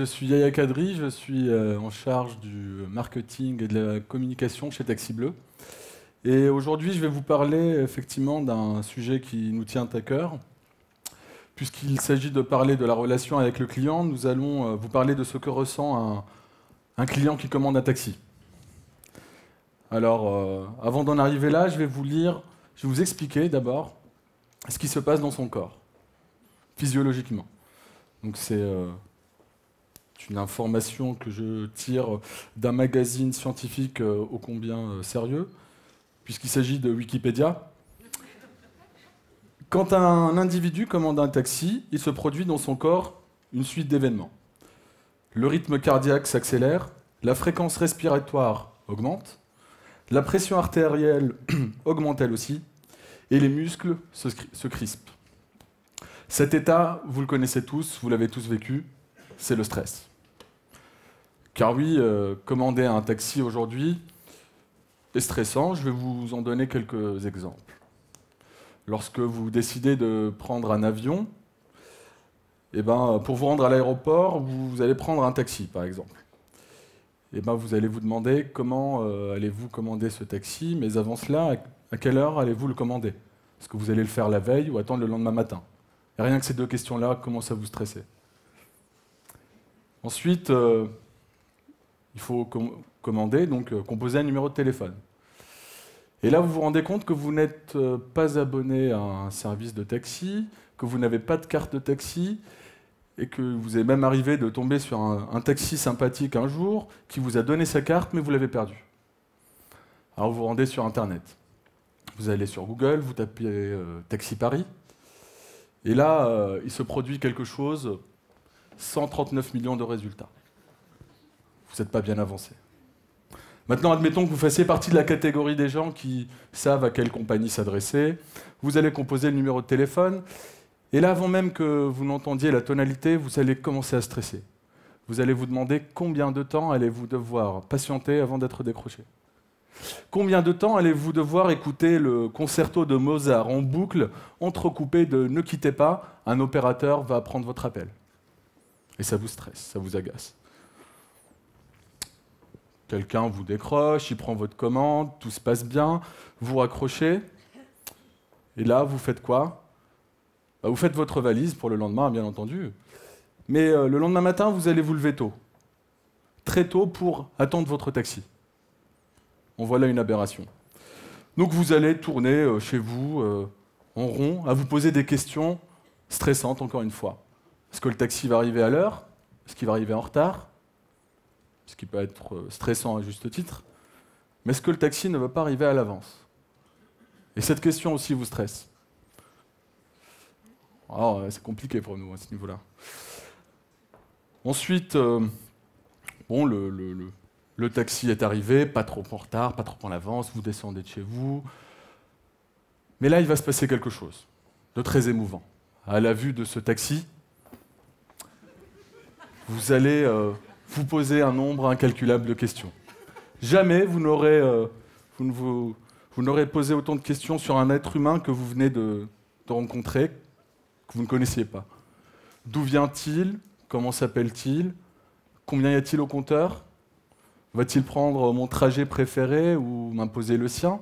je suis Yaya Kadri, je suis euh, en charge du marketing et de la communication chez Taxi Bleu. Et aujourd'hui, je vais vous parler effectivement d'un sujet qui nous tient à cœur. Puisqu'il s'agit de parler de la relation avec le client, nous allons euh, vous parler de ce que ressent un, client qui commande un taxi. Alors, euh, avant d'en arriver là, je vais vous lire, je vais vous expliquer d'abord ce qui se passe dans son corps, physiologiquement. Donc c'est une information que je tire d'un magazine scientifique euh, ô combien euh, sérieux, puisqu'il s'agit de Wikipédia. Quand un individu commande un taxi, il se produit dans son corps une suite d'événements. Le rythme cardiaque s'accélère, la fréquence respiratoire augmente, la pression artérielle augmente elle aussi, et les muscles se crispent. Cet état, vous le connaissez tous, vous l'avez tous vécu, c'est le stress. Car oui, euh, commander un taxi aujourd'hui est stressant. Je vais vous en donner quelques exemples. Lorsque vous décidez de prendre un avion, eh ben, pour vous rendre à l'aéroport, vous allez prendre un taxi, par exemple. Et eh ben, vous allez vous demander comment euh, allez-vous commander ce taxi, mais avant cela, à quelle heure allez-vous le commander Est-ce que vous allez le faire la veille ou attendre le lendemain matin Rien que ces deux questions-là commencent à vous stresser. Ensuite, euh, il faut commander, donc euh, composer un numéro de téléphone. Et là, vous vous rendez compte que vous n'êtes euh, pas abonné à un service de taxi, que vous n'avez pas de carte de taxi, et que vous êtes même arrivé de tomber sur un, taxi sympathique un jour qui vous a donné sa carte, mais vous l'avez perdue. Alors vous vous rendez sur Internet. Vous allez sur Google, vous tapez euh, Taxi Paris, et là, il se produit quelque chose, 139 millions de résultats vous n'êtes pas bien avancé. Maintenant, admettons que vous fassiez partie de la catégorie des gens qui savent à quelle compagnie s'adresser. Vous allez composer le numéro de téléphone. Et là, avant même que vous n'entendiez la tonalité, vous allez commencer à stresser. Vous allez vous demander combien de temps allez-vous devoir patienter avant d'être décroché. Combien de temps allez-vous devoir écouter le concerto de Mozart en boucle, entrecoupé de Ne quittez pas, un opérateur va prendre votre appel Et ça vous stresse, ça vous agace. Quelqu'un vous décroche, il prend votre commande, tout se passe bien, vous raccrochez. Et là, vous faites quoi bah, Vous faites votre valise pour le lendemain, bien entendu. Mais euh, le lendemain matin, vous allez vous lever tôt. Très tôt pour attendre votre taxi. On voit là une aberration. Donc vous allez tourner euh, chez vous euh, en rond, à vous poser des questions stressantes, encore une fois. Est-ce que le taxi va arriver à l'heure Est-ce qu'il va arriver en retard ce qui peut être euh, stressant à juste titre, mais est-ce que le taxi ne va pas arriver à l'avance Et cette question aussi vous stresse. Alors, euh, c'est compliqué pour nous à hein, ce niveau-là. Ensuite, euh, bon, le, taxi est arrivé, pas trop en retard, pas trop en avance, vous descendez de chez vous. Mais là, il va se passer quelque chose de très émouvant. À la vue de ce taxi, vous allez vous posez un nombre incalculable de questions. Jamais euh, vous n'aurez posé autant de questions sur un être humain que vous venez de, rencontrer, que vous ne connaissiez pas. D'où vient-il Comment s'appelle-t-il Combien y a-t-il au compteur Va-t-il prendre mon trajet préféré ou m'imposer le sien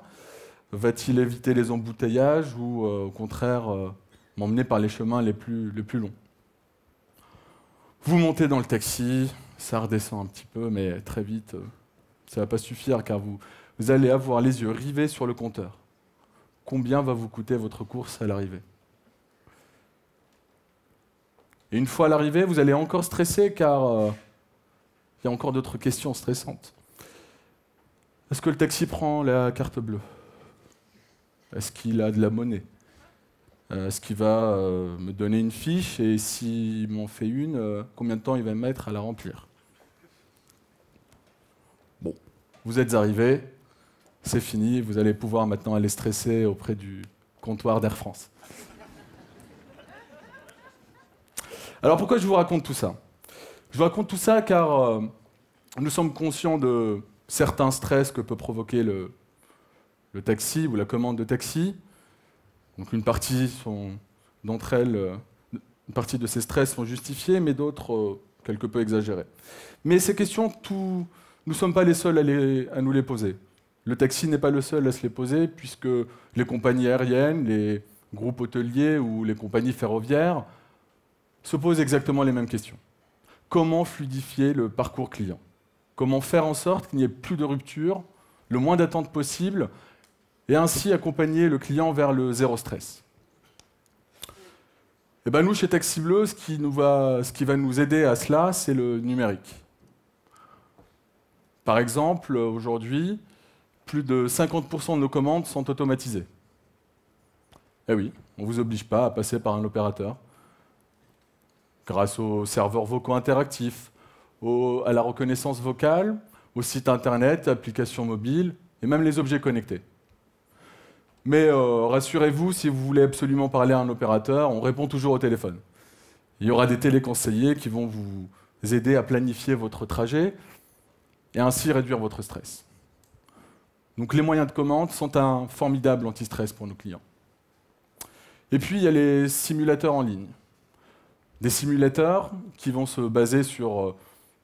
Va-t-il éviter les embouteillages ou euh, au contraire euh, m'emmener par les chemins les les plus longs Vous montez dans le taxi, ça redescend un petit peu, mais très vite, euh, ça ne va pas suffire car vous, allez avoir les yeux rivés sur le compteur. Combien va vous coûter votre course à l'arrivée Et une fois à l'arrivée, vous allez encore stresser car euh, il y a encore d'autres questions stressantes. Est-ce que le taxi prend la carte bleue Est-ce qu'il a de la monnaie euh, Est-ce qu'il va me donner une fiche Et s'il m'en fait une, combien de temps il va me mettre à la remplir vous êtes arrivé, c'est fini, vous allez pouvoir maintenant aller stresser auprès du comptoir d'Air France. Alors pourquoi je vous raconte tout ça Je vous raconte tout ça car euh, nous sommes conscients de certains stress que peut provoquer le, taxi ou la commande de taxi. Donc une partie d'entre elles, euh, une partie de ces stress sont justifiés, mais d'autres euh, quelque peu exagérés. Mais ces questions, tout, nous ne sommes pas les seuls à, nous les poser. Le taxi n'est pas le seul à se les poser, puisque les compagnies aériennes, les groupes hôteliers ou les compagnies ferroviaires se posent exactement les mêmes questions. Comment fluidifier le parcours client Comment faire en sorte qu'il n'y ait plus de rupture, le moins d'attente possible, et ainsi accompagner le client vers le zéro stress et eh ben, nous, chez Taxi Bleu, ce qui va nous aider à cela, c'est le numérique. Par exemple, aujourd'hui, plus de 50% de nos commandes sont automatisées. Eh oui, on ne vous oblige pas à passer par un opérateur. Grâce aux serveurs vocaux interactifs, à la reconnaissance vocale, aux sites internet, applications mobiles et même les objets connectés. Mais euh, rassurez-vous, si vous voulez absolument parler à un opérateur, on répond toujours au téléphone. Il y aura des téléconseillers qui vont vous aider à planifier votre trajet, et ainsi réduire votre stress. Donc les moyens de commande sont un formidable anti-stress pour nos clients. Et puis il y a les simulateurs en ligne. Des simulateurs qui vont se baser sur euh,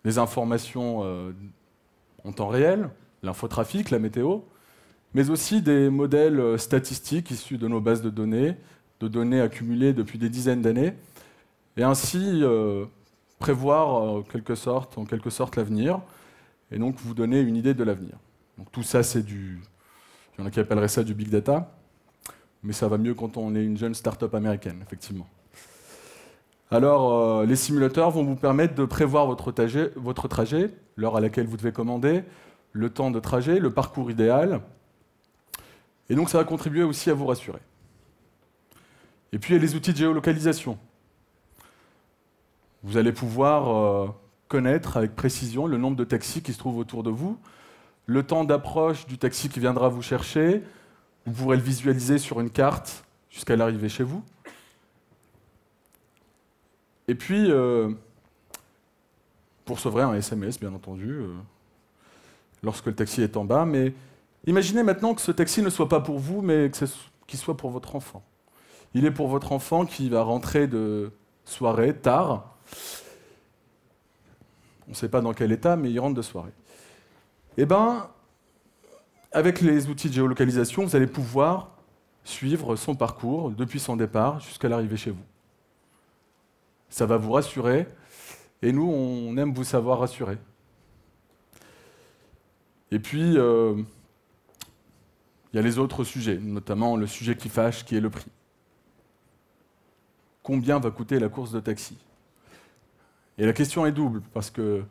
les informations euh, en temps réel, l'infotrafic, la météo, mais aussi des modèles euh, statistiques issus de nos bases de données, de données accumulées depuis des dizaines d'années, et ainsi prévoir en quelque sorte l'avenir, et donc vous donner une idée de l'avenir. Donc tout ça, c'est du. Il y en a qui appelleraient ça du big data, mais ça va mieux quand on est une jeune start-up américaine, effectivement. Alors, euh, les simulateurs vont vous permettre de prévoir votre trajet, l'heure à laquelle vous devez commander, le temps de trajet, le parcours idéal. Et donc, ça va contribuer aussi à vous rassurer. Et puis, il y a les outils de géolocalisation. Vous allez pouvoir euh, connaître avec précision le nombre de taxis qui se trouvent autour de vous, le temps d'approche du taxi qui viendra vous chercher, vous pourrez le visualiser sur une carte jusqu'à l'arrivée chez vous. Et puis, euh, pour sauver un SMS, bien entendu, euh, lorsque le taxi est en bas, mais imaginez maintenant que ce taxi ne soit pas pour vous, mais qu'il soit pour votre enfant. Il est pour votre enfant qui va rentrer de soirée tard, on ne sait pas dans quel état, mais il rentre de soirée. Eh bien, avec les outils de géolocalisation, vous allez pouvoir suivre son parcours depuis son départ jusqu'à l'arrivée chez vous. Ça va vous rassurer, et nous, on aime vous savoir rassurer. Et puis, euh, il y a les autres sujets, notamment le sujet qui fâche, qui est le prix. Combien va coûter la course de taxi et la question est double, parce que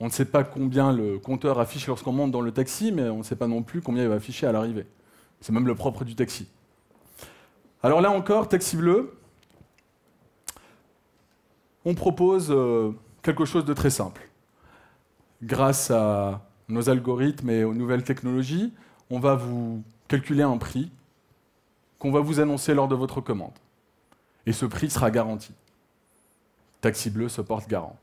on ne sait pas combien le compteur affiche lorsqu'on monte dans le taxi, mais on ne sait pas non plus combien il va afficher à l'arrivée. C'est même le propre du taxi. Alors là encore, taxi bleu, on propose euh, quelque chose de très simple. Grâce à nos algorithmes et aux nouvelles technologies, on va vous calculer un prix qu'on va vous annoncer lors de votre commande. Et ce prix sera garanti. Taxi Bleu se porte garant.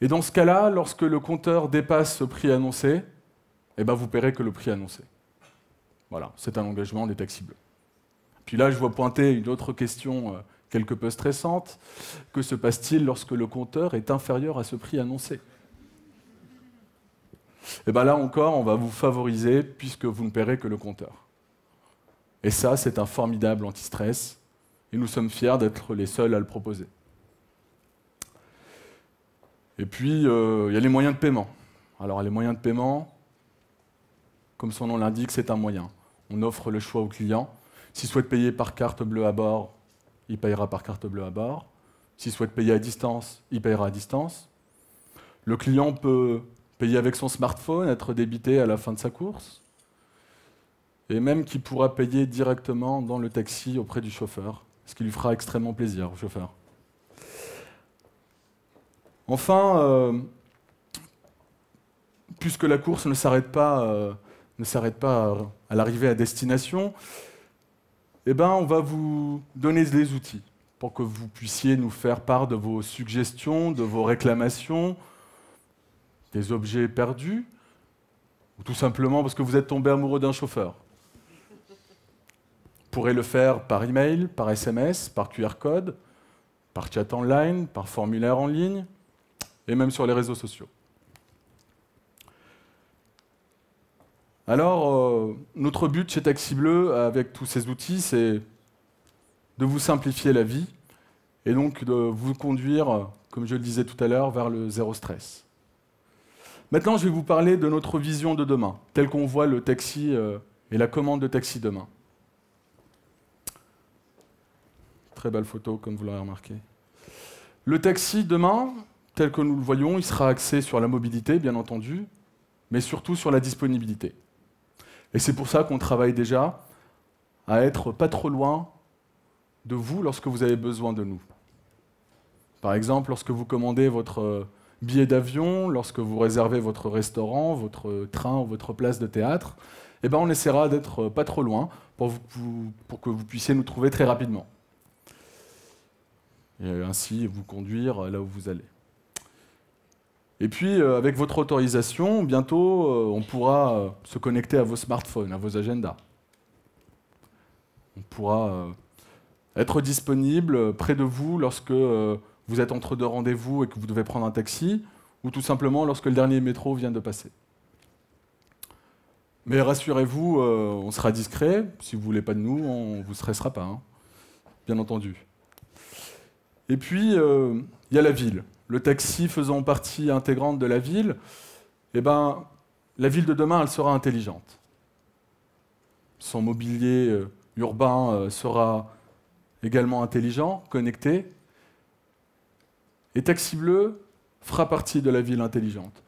Et dans ce cas-là, lorsque le compteur dépasse ce prix annoncé, eh ben vous paierez que le prix annoncé. Voilà, c'est un engagement des taxis bleus. Puis là, je vois pointer une autre question euh, quelque peu stressante. Que se passe-t-il lorsque le compteur est inférieur à ce prix annoncé Eh bien là encore, on va vous favoriser puisque vous ne paierez que le compteur. Et ça, c'est un formidable antistress et nous sommes fiers d'être les seuls à le proposer. Et puis, euh, il y a les moyens de paiement. Alors, les moyens de paiement, comme son nom l'indique, c'est un moyen. On offre le choix au client. S'il souhaite payer par carte bleue à bord, il payera par carte bleue à bord. S'il souhaite payer à distance, il payera à distance. Le client peut payer avec son smartphone, être débité à la fin de sa course. Et même qu'il pourra payer directement dans le taxi auprès du chauffeur ce qui lui fera extrêmement plaisir au chauffeur. Enfin, euh, puisque la course ne s'arrête pas, euh, ne s'arrête pas à l'arrivée à destination, eh ben, on va vous donner les outils pour que vous puissiez nous faire part de vos suggestions, de vos réclamations, des objets perdus, ou tout simplement parce que vous êtes tombé amoureux d'un chauffeur pourrez le faire par email, par SMS, par QR code, par chat online, par formulaire en ligne et même sur les réseaux sociaux. Alors, euh, notre but chez Taxi Bleu, avec tous ces outils, c'est de vous simplifier la vie et donc de vous conduire, comme je le disais tout à l'heure, vers le zéro stress. Maintenant, je vais vous parler de notre vision de demain, telle qu'on voit le taxi euh, et la commande de taxi demain. Très belle photo, comme vous l'aurez remarqué. Le taxi, demain, tel que nous le voyons, il sera axé sur la mobilité, bien entendu, mais surtout sur la disponibilité. Et c'est pour ça qu'on travaille déjà à être pas trop loin de vous lorsque vous avez besoin de nous. Par exemple, lorsque vous commandez votre euh, billet d'avion, lorsque vous réservez votre restaurant, votre train ou votre place de théâtre, eh ben on essaiera d'être pas trop loin pour, pour que vous puissiez nous trouver très rapidement et euh, ainsi vous conduire euh, là où vous allez. Et puis, euh, avec votre autorisation, bientôt, on pourra se connecter à vos smartphones, à vos agendas. On pourra être disponible près de vous lorsque vous êtes entre deux rendez-vous et que vous devez prendre un taxi, ou tout simplement lorsque le dernier métro vient de passer. Mais rassurez-vous, on sera discret. Si vous ne voulez pas de nous, on ne vous stressera pas, hein. bien entendu. Et puis, euh, il y a la ville. Le taxi faisant partie intégrante de la ville, eh ben, la ville de demain, elle sera intelligente. Son mobilier euh, urbain euh, sera également intelligent, connecté. Et Taxi Bleu fera partie de la ville intelligente,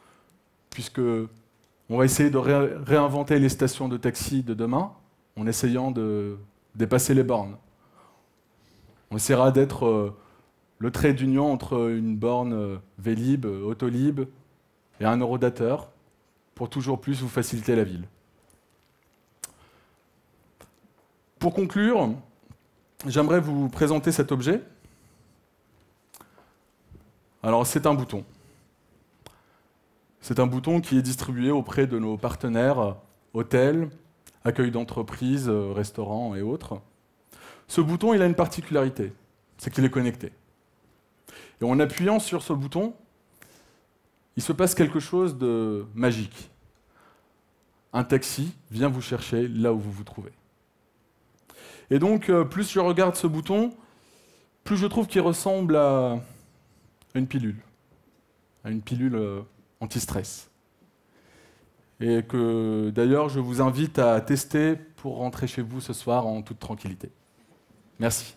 puisque on va essayer de réinventer les stations de taxi de demain en essayant de dépasser les bornes. On essaiera d'être le trait d'union entre une borne euh, Vlib, euh, Autolib et un eurodateur pour toujours plus vous faciliter la ville. Pour conclure, j'aimerais vous présenter cet objet. Alors c'est un bouton. C'est un bouton qui est distribué auprès de nos partenaires euh, hôtels, accueil d'entreprises, restaurants et autres. Ce bouton, il a une particularité, c'est qu'il est connecté. Et en appuyant sur ce bouton, il se passe quelque chose de magique. Un taxi vient vous chercher là où vous vous trouvez. Et donc, euh, plus je regarde ce bouton, plus je trouve qu'il ressemble à une pilule, à une pilule euh, anti-stress. Et que d'ailleurs, je vous invite à tester pour rentrer chez vous ce soir en toute tranquillité. Merci.